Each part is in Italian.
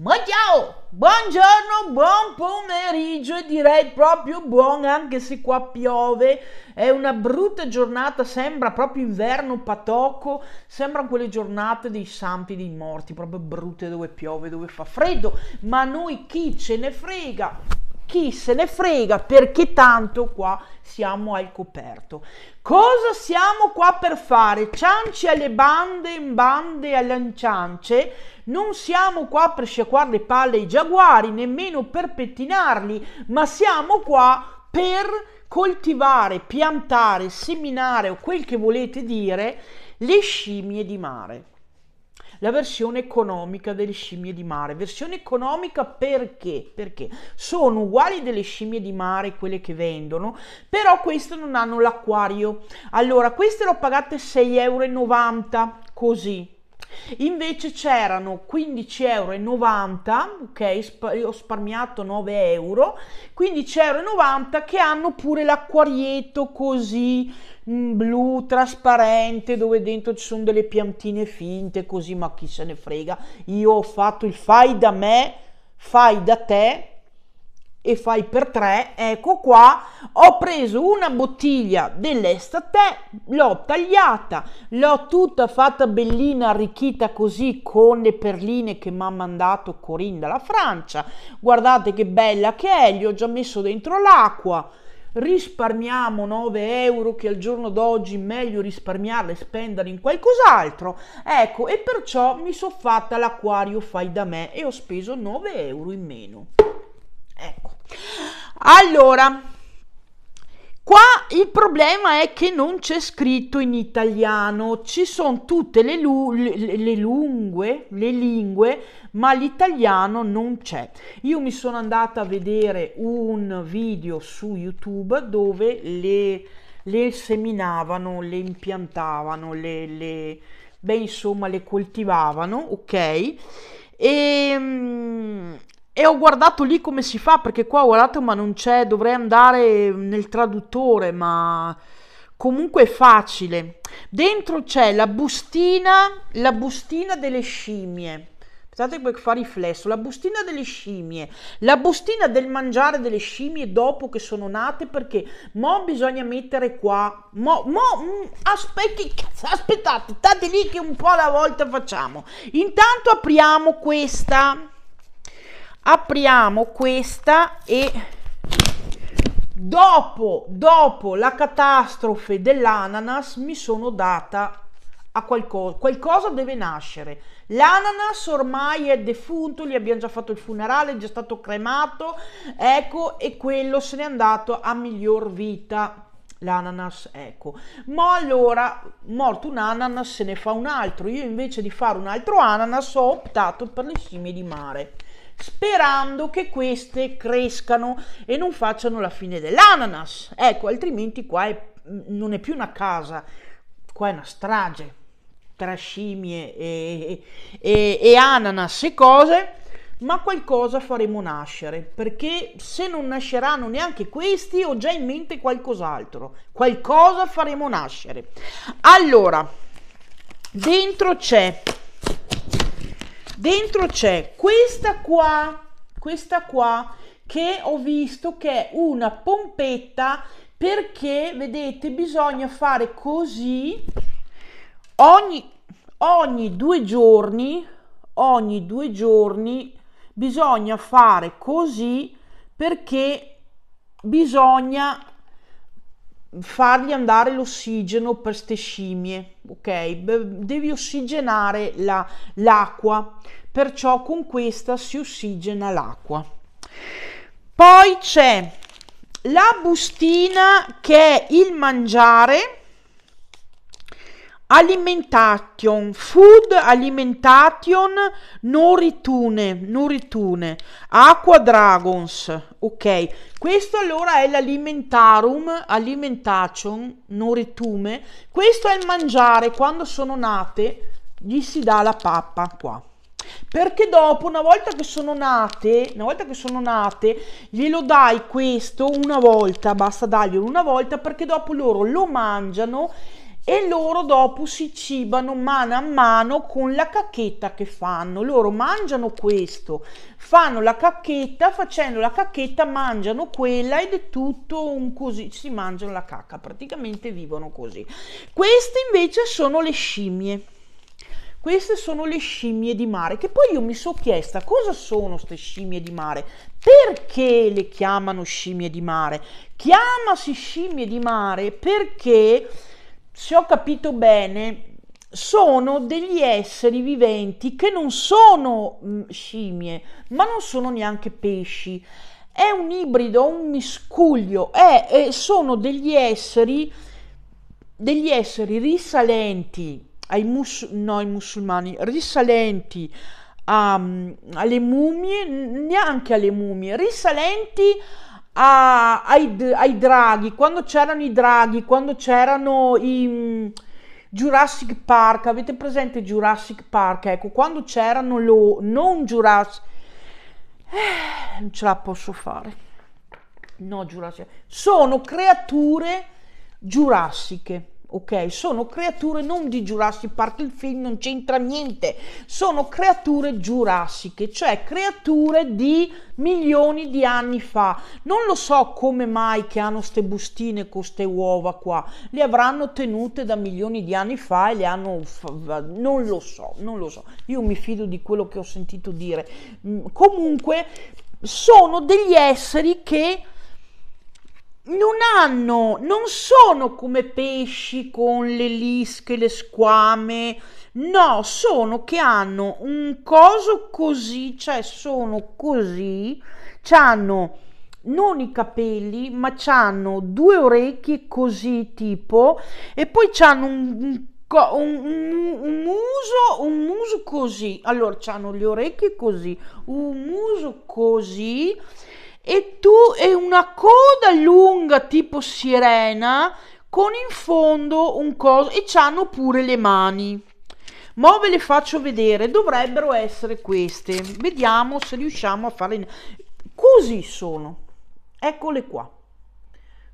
Ma ciao, buongiorno, buon pomeriggio e direi proprio buon anche se qua piove, è una brutta giornata, sembra proprio inverno patocco, sembrano quelle giornate dei santi dei morti, proprio brutte dove piove, dove fa freddo, ma noi chi ce ne frega? chi se ne frega perché tanto qua siamo al coperto. Cosa siamo qua per fare? Cianci alle bande, in bande alle anciance? Non siamo qua per sciacquare le palle ai giaguari, nemmeno per pettinarli, ma siamo qua per coltivare, piantare, seminare o quel che volete dire le scimmie di mare la versione economica delle scimmie di mare. Versione economica perché? Perché sono uguali delle scimmie di mare quelle che vendono, però queste non hanno l'acquario. Allora, queste le ho pagate 6,90 euro, così, invece c'erano 15,90 euro, ok, Sp- ho sparmiato 9 euro, 15,90 euro che hanno pure l'acquarietto così mm, blu trasparente dove dentro ci sono delle piantine finte così ma chi se ne frega io ho fatto il fai da me fai da te e fai per tre, ecco qua, ho preso una bottiglia dell'estate, l'ho tagliata, l'ho tutta fatta bellina, arricchita così con le perline che mi ha mandato Corinne dalla Francia. Guardate che bella che è, gli ho già messo dentro l'acqua. Risparmiamo 9 euro che al giorno d'oggi meglio risparmiarle e spendere in qualcos'altro. Ecco, e perciò mi sono fatta l'acquario fai da me e ho speso 9 euro in meno. Ecco. Allora, qua il problema è che non c'è scritto in italiano, ci sono tutte le, lu- le, le, lungue, le lingue, ma l'italiano non c'è. Io mi sono andata a vedere un video su YouTube dove le, le seminavano, le impiantavano, le, le, beh, insomma, le coltivavano, ok? E, ehm, e ho guardato lì come si fa, perché qua guardate, ma non c'è, dovrei andare nel traduttore, ma comunque è facile. Dentro c'è la bustina, la bustina delle scimmie. Aspettate che fa riflesso, la bustina delle scimmie, la bustina del mangiare delle scimmie dopo che sono nate perché mo bisogna mettere qua, mo, mo mm, aspetti, aspettate, state lì che un po' alla volta facciamo. Intanto apriamo questa, apriamo questa e dopo, dopo la catastrofe dell'ananas mi sono data a qualcosa, qualcosa deve nascere. L'ananas ormai è defunto, gli abbiamo già fatto il funerale, è già stato cremato, ecco, e quello se n'è andato a miglior vita. L'ananas, ecco. Ma allora, morto un ananas, se ne fa un altro. Io invece di fare un altro ananas ho optato per le scimmie di mare sperando che queste crescano e non facciano la fine dell'ananas. Ecco, altrimenti qua è, mm, non è più una casa, qua è una strage tra scimmie e, e, e ananas e cose, ma qualcosa faremo nascere, perché se non nasceranno neanche questi ho già in mente qualcos'altro, qualcosa faremo nascere. Allora, dentro c'è dentro c'è questa qua, questa qua che ho visto che è una pompetta perché vedete bisogna fare così ogni, ogni due giorni ogni due giorni bisogna fare così perché bisogna fargli andare l'ossigeno per ste scimmie, ok? Devi ossigenare la, l'acqua, perciò con questa si ossigena l'acqua. Poi c'è la bustina che è il mangiare Alimentation, food alimentation noritune, noritune, aqua dragons, ok, questo allora è l'alimentarum, alimentation, noritume, questo è il mangiare, quando sono nate gli si dà la pappa qua, perché dopo una volta che sono nate una volta che sono nate glielo dai questo una volta basta darglielo una volta perché dopo loro lo mangiano e loro dopo si cibano mano a mano con la cacchetta che fanno. Loro mangiano questo, fanno la cacchetta, facendo la cacchetta mangiano quella ed è tutto un così, si mangiano la cacca, praticamente vivono così. Queste invece sono le scimmie. Queste sono le scimmie di mare, che poi io mi sono chiesta cosa sono queste scimmie di mare, perché le chiamano scimmie di mare? Chiamasi scimmie di mare perché se ho capito bene, sono degli esseri viventi che non sono mm, scimmie, ma non sono neanche pesci. È un ibrido, un miscuglio, è, è, sono degli esseri, degli esseri risalenti ai, mus- no, ai musulmani, risalenti a, mm, alle mumie, neanche alle mumie, risalenti a a, ai, ai, draghi, quando c'erano i draghi, quando c'erano i mm, Jurassic Park, avete presente Jurassic Park? Ecco, quando c'erano lo, non Jurassic, eh, non ce la posso fare, no Jurassic, sono creature giurassiche ok? Sono creature non di Jurassic Park, il film non c'entra niente, sono creature giurassiche, cioè creature di milioni di anni fa. Non lo so come mai che hanno queste bustine con queste uova qua, le avranno tenute da milioni di anni fa e le hanno... non lo so, non lo so, io mi fido di quello che ho sentito dire. Mm, comunque sono degli esseri che non hanno, non sono come pesci con le lische, le squame, no, sono che hanno un coso così, cioè sono così, hanno non i capelli, ma hanno due orecchie così tipo, e poi hanno un, un un, un, muso, un muso così. Allora, hanno le orecchie così, un muso così e tu e una coda lunga tipo sirena con in fondo un coso e c'hanno pure le mani. Mo ve le faccio vedere, dovrebbero essere queste. Vediamo se riusciamo a farle. Così sono. Eccole qua.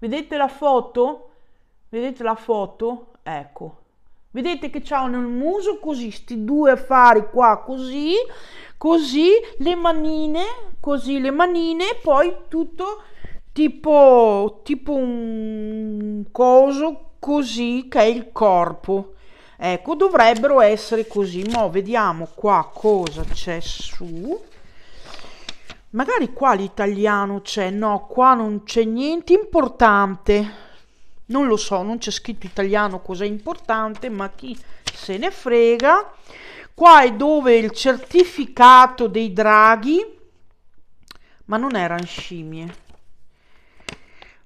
Vedete la foto? Vedete la foto? Ecco. Vedete che c'ha nel muso così, sti due affari qua così, così, le manine, così le manine, poi tutto tipo, tipo un coso così che è il corpo. Ecco, dovrebbero essere così. Mo' vediamo qua cosa c'è su. Magari qua l'italiano c'è, no, qua non c'è niente importante non lo so, non c'è scritto italiano cosa è importante, ma chi se ne frega. Qua è dove il certificato dei draghi, ma non erano scimmie.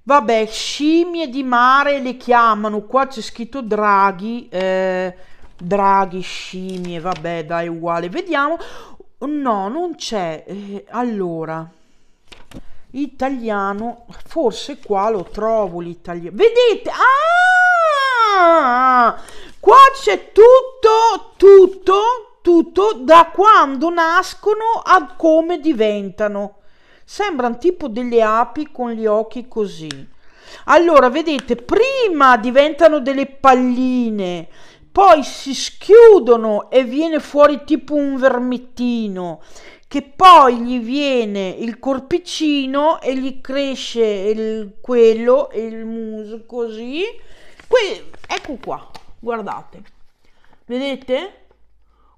Vabbè, scimmie di mare le chiamano, qua c'è scritto draghi, eh, draghi, scimmie, vabbè dai uguale, vediamo. No, non c'è, eh, allora italiano forse qua lo trovo l'italiano vedete ah qua c'è tutto tutto tutto da quando nascono a come diventano sembrano tipo delle api con gli occhi così allora vedete prima diventano delle palline poi si schiudono e viene fuori tipo un vermettino che poi gli viene il corpicino e gli cresce il, quello e il muso così. Que- ecco qua, guardate, vedete?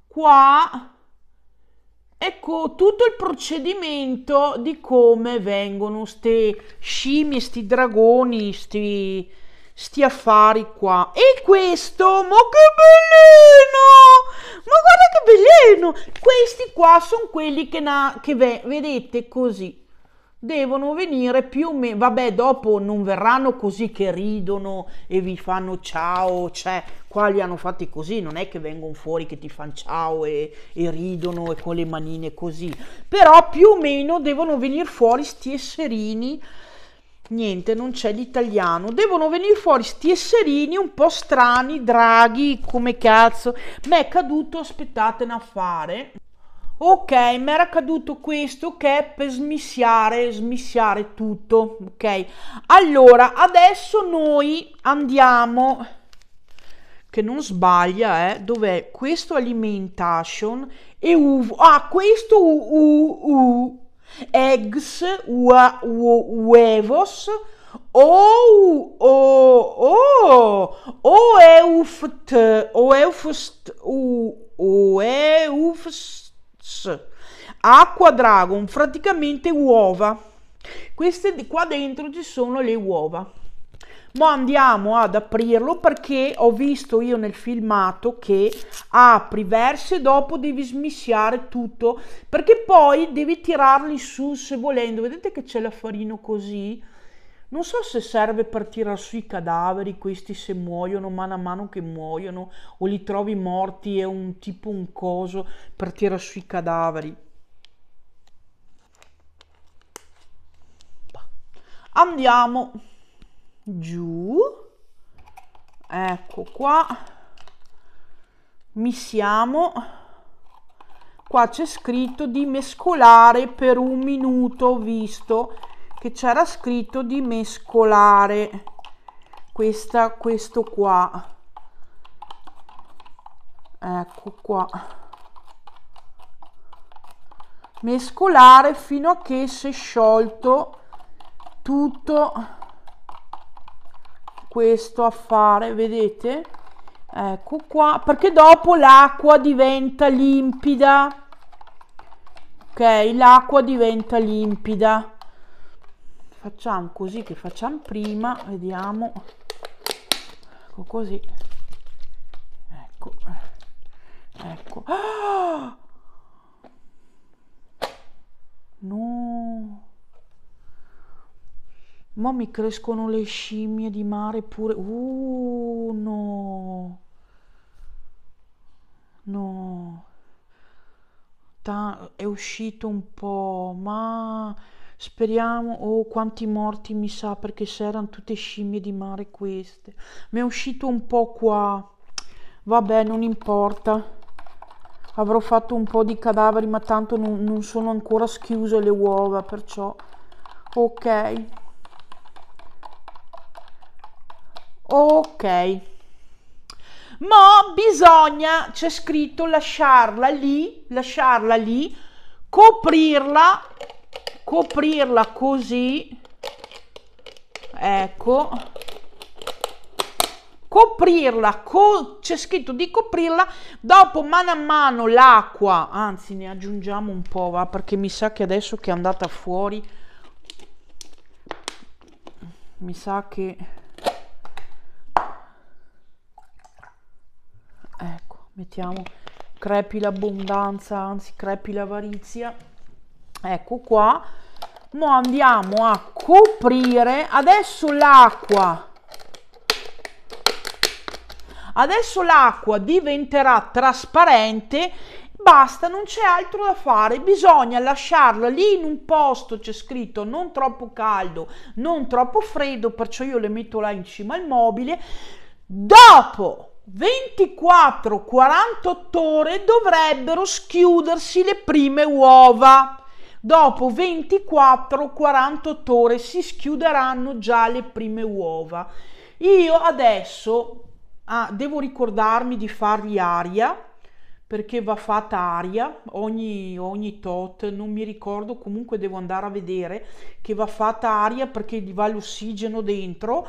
Qua, ecco tutto il procedimento di come vengono ste scimmie, sti dragoni, sti sti affari qua. E questo, ma che bellino! Ma guarda che bellino! Questi qua sono quelli che, na, che ve, vedete così. Devono venire più o meno, vabbè dopo non verranno così che ridono e vi fanno ciao, cioè qua li hanno fatti così, non è che vengono fuori che ti fanno ciao e, e ridono e con le manine così, però più o meno devono venire fuori sti esserini niente, non c'è l'italiano. Devono venire fuori sti esserini un po' strani, draghi, come cazzo. Mi è caduto, aspettate un affare. Ok, mi era caduto questo che è per smissiare, smissiare tutto, ok? Allora, adesso noi andiamo, che non sbaglia, eh, dov'è? Questo alimentation e uvo, ah, questo u, u, u eggs, ua, u, huevos, ou, o, o, o, euft, o, eufst, u, o, eufst, acqua dragon, praticamente uova. Queste di qua dentro ci sono le uova ma andiamo ad aprirlo perché ho visto io nel filmato che apri verse e dopo devi smissiare tutto perché poi devi tirarli su se volendo vedete che c'è l'affarino così non so se serve per tirar su i cadaveri, questi se muoiono mano a mano che muoiono, o li trovi morti è un tipo un coso per tirar su i cadaveri. Andiamo giù, ecco qua, missiamo, qua c'è scritto di mescolare per un minuto, visto che c'era scritto di mescolare questa, questo qua, ecco qua mescolare fino a che si è sciolto tutto questo affare, vedete? Ecco qua, perché dopo l'acqua diventa limpida. Ok, l'acqua diventa limpida. Facciamo così che facciamo prima, vediamo. Ecco così. Ecco. Ecco. Ah! No. Ma mi crescono le scimmie di mare pure... Uh, no! No! Ta- è uscito un po', ma speriamo... Oh, quanti morti mi sa, perché se erano tutte scimmie di mare queste. Mi è uscito un po' qua. Vabbè, non importa avrò fatto un po' di cadaveri ma tanto non, non sono ancora schiuse le uova perciò ok ok ma bisogna c'è scritto lasciarla lì lasciarla lì coprirla coprirla così ecco coprirla con c'è scritto di coprirla dopo mano a mano l'acqua anzi ne aggiungiamo un po va perché mi sa che adesso che è andata fuori mi sa che mettiamo crepi l'abbondanza, anzi crepi l'avarizia, ecco qua, mo andiamo a coprire adesso l'acqua, adesso l'acqua diventerà trasparente basta, non c'è altro da fare, bisogna lasciarla lì in un posto, c'è scritto non troppo caldo, non troppo freddo, perciò io le metto là in cima al mobile. Dopo 24-48 ore dovrebbero schiudersi le prime uova. Dopo 24-48 ore si schiuderanno già le prime uova. Io adesso ah, devo ricordarmi di fargli aria perché va fatta aria ogni, ogni tot, non mi ricordo, comunque devo andare a vedere che va fatta aria perché gli va l'ossigeno dentro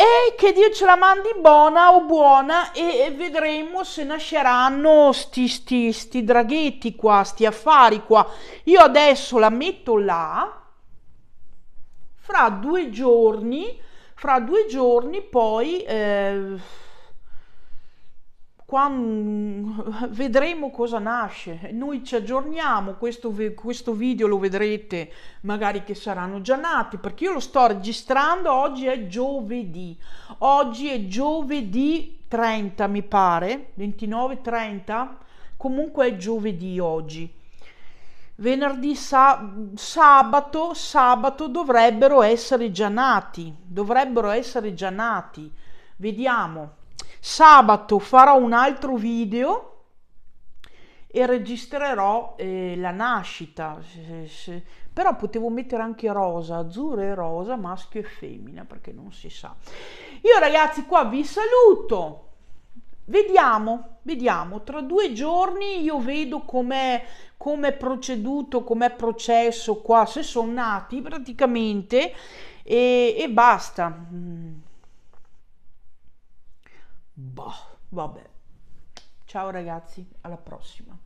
e che Dio ce la mandi buona o buona e vedremo se nasceranno sti, sti, sti draghetti qua, sti affari qua. Io adesso la metto là, fra due giorni, fra due giorni poi... Eh, quando vedremo cosa nasce. Noi ci aggiorniamo, questo, questo, video lo vedrete magari che saranno già nati, perché io lo sto registrando, oggi è giovedì, oggi è giovedì 30 mi pare, 29-30, comunque è giovedì oggi. Venerdì, sab sabato, sabato dovrebbero essere già nati, dovrebbero essere già nati. Vediamo Sabato farò un altro video e registrerò eh, la nascita, se, però potevo mettere anche rosa, azzurro e rosa, maschio e femmina, perché non si sa. Io ragazzi qua vi saluto. Vediamo, vediamo, tra due giorni io vedo com'è, com'è proceduto, com'è processo qua, se sono nati praticamente e, e basta. Mm. Boh, vabbè. Ciao ragazzi, alla prossima.